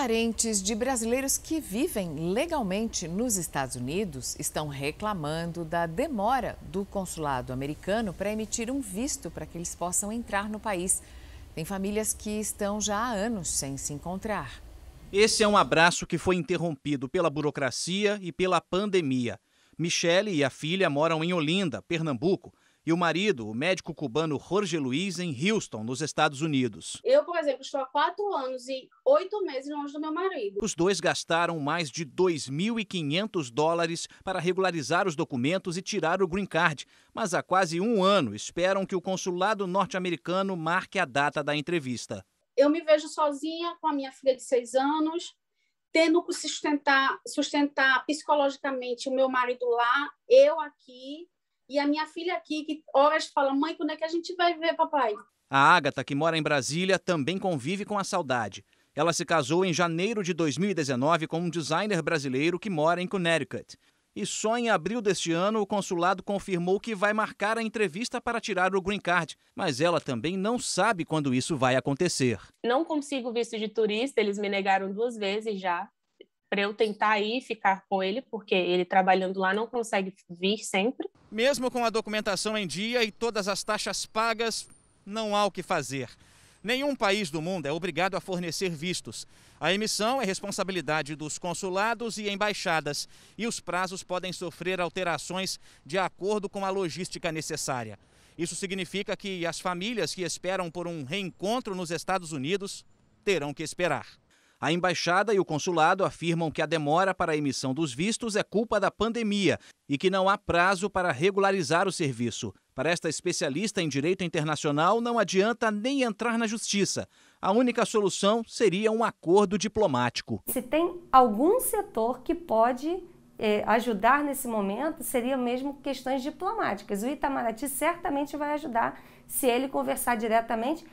Parentes de brasileiros que vivem legalmente nos Estados Unidos estão reclamando da demora do consulado americano para emitir um visto para que eles possam entrar no país. Tem famílias que estão já há anos sem se encontrar. Esse é um abraço que foi interrompido pela burocracia e pela pandemia. Michele e a filha moram em Olinda, Pernambuco, e o marido, o médico cubano Jorge Luiz, em Houston, nos Estados Unidos. Eu, por exemplo, estou há quatro anos e oito meses longe do meu marido. Os dois gastaram mais de 2.500 dólares para regularizar os documentos e tirar o green card, mas há quase um ano esperam que o consulado norte-americano marque a data da entrevista. Eu me vejo sozinha com a minha filha de seis anos, tendo que sustentar, sustentar psicologicamente o meu marido lá, eu aqui, e a minha filha aqui, que horas fala, mãe, quando é que a gente vai ver papai? A Agatha, que mora em Brasília, também convive com a saudade. Ela se casou em janeiro de 2019 com um designer brasileiro que mora em Connecticut. E só em abril deste ano, o consulado confirmou que vai marcar a entrevista para tirar o green card, mas ela também não sabe quando isso vai acontecer. Não consigo visto de turista, eles me negaram duas vezes já, para eu tentar ir ficar com ele, porque ele trabalhando lá não consegue vir sempre. Mesmo com a documentação em dia e todas as taxas pagas, não há o que fazer. Nenhum país do mundo é obrigado a fornecer vistos. A emissão é responsabilidade dos consulados e embaixadas, e os prazos podem sofrer alterações de acordo com a logística necessária. Isso significa que as famílias que esperam por um reencontro nos Estados Unidos terão que esperar. A embaixada e o consulado afirmam que a demora para a emissão dos vistos é culpa da pandemia e que não há prazo para regularizar o serviço. Para esta especialista em direito internacional, não adianta nem entrar na justiça. A única solução seria um acordo diplomático. Se tem algum setor que pode eh, ajudar nesse momento, seria mesmo questões diplomáticas. O Itamaraty certamente vai ajudar se ele conversar diretamente